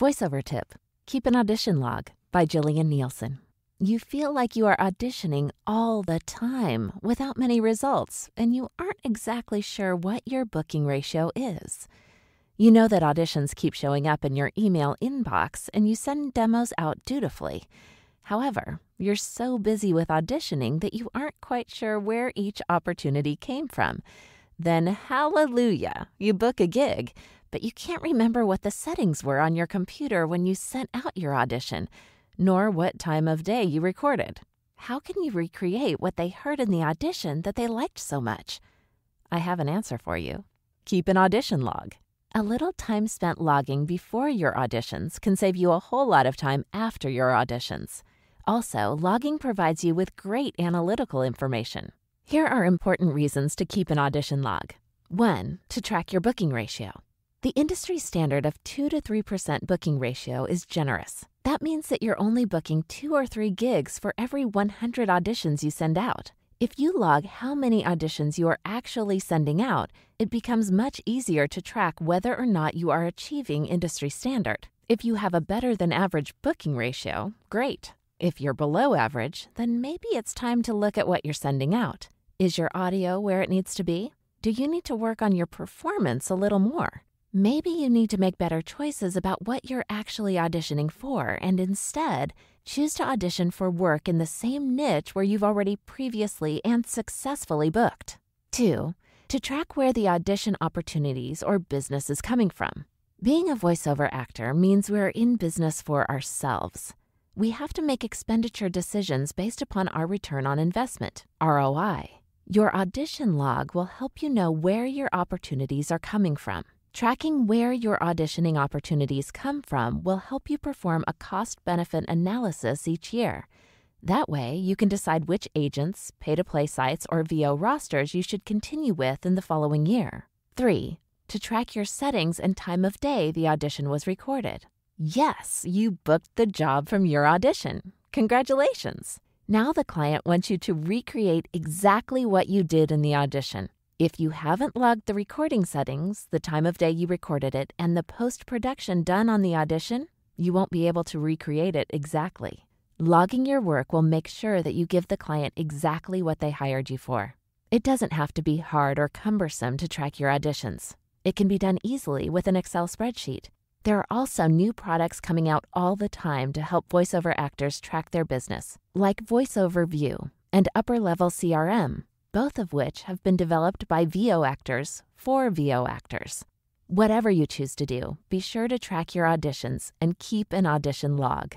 Voiceover tip Keep an audition log by Jillian Nielsen. You feel like you are auditioning all the time without many results, and you aren't exactly sure what your booking ratio is. You know that auditions keep showing up in your email inbox, and you send demos out dutifully. However, you're so busy with auditioning that you aren't quite sure where each opportunity came from. Then, hallelujah, you book a gig but you can't remember what the settings were on your computer when you sent out your audition, nor what time of day you recorded. How can you recreate what they heard in the audition that they liked so much? I have an answer for you. Keep an audition log. A little time spent logging before your auditions can save you a whole lot of time after your auditions. Also, logging provides you with great analytical information. Here are important reasons to keep an audition log. 1. To track your booking ratio. The industry standard of 2 to 3% booking ratio is generous. That means that you're only booking 2 or 3 gigs for every 100 auditions you send out. If you log how many auditions you are actually sending out, it becomes much easier to track whether or not you are achieving industry standard. If you have a better than average booking ratio, great. If you're below average, then maybe it's time to look at what you're sending out. Is your audio where it needs to be? Do you need to work on your performance a little more? Maybe you need to make better choices about what you're actually auditioning for and instead choose to audition for work in the same niche where you've already previously and successfully booked. 2. To track where the audition opportunities or business is coming from. Being a voiceover actor means we're in business for ourselves. We have to make expenditure decisions based upon our return on investment, ROI. Your audition log will help you know where your opportunities are coming from. Tracking where your auditioning opportunities come from will help you perform a cost benefit analysis each year. That way, you can decide which agents, pay to play sites, or VO rosters you should continue with in the following year. 3. To track your settings and time of day the audition was recorded. Yes, you booked the job from your audition. Congratulations! Now the client wants you to recreate exactly what you did in the audition. If you haven't logged the recording settings, the time of day you recorded it, and the post production done on the audition, you won't be able to recreate it exactly. Logging your work will make sure that you give the client exactly what they hired you for. It doesn't have to be hard or cumbersome to track your auditions. It can be done easily with an Excel spreadsheet. There are also new products coming out all the time to help voiceover actors track their business, like VoiceOver View and Upper Level CRM, both of which have been developed by VO actors for VO actors. Whatever you choose to do, be sure to track your auditions and keep an audition log.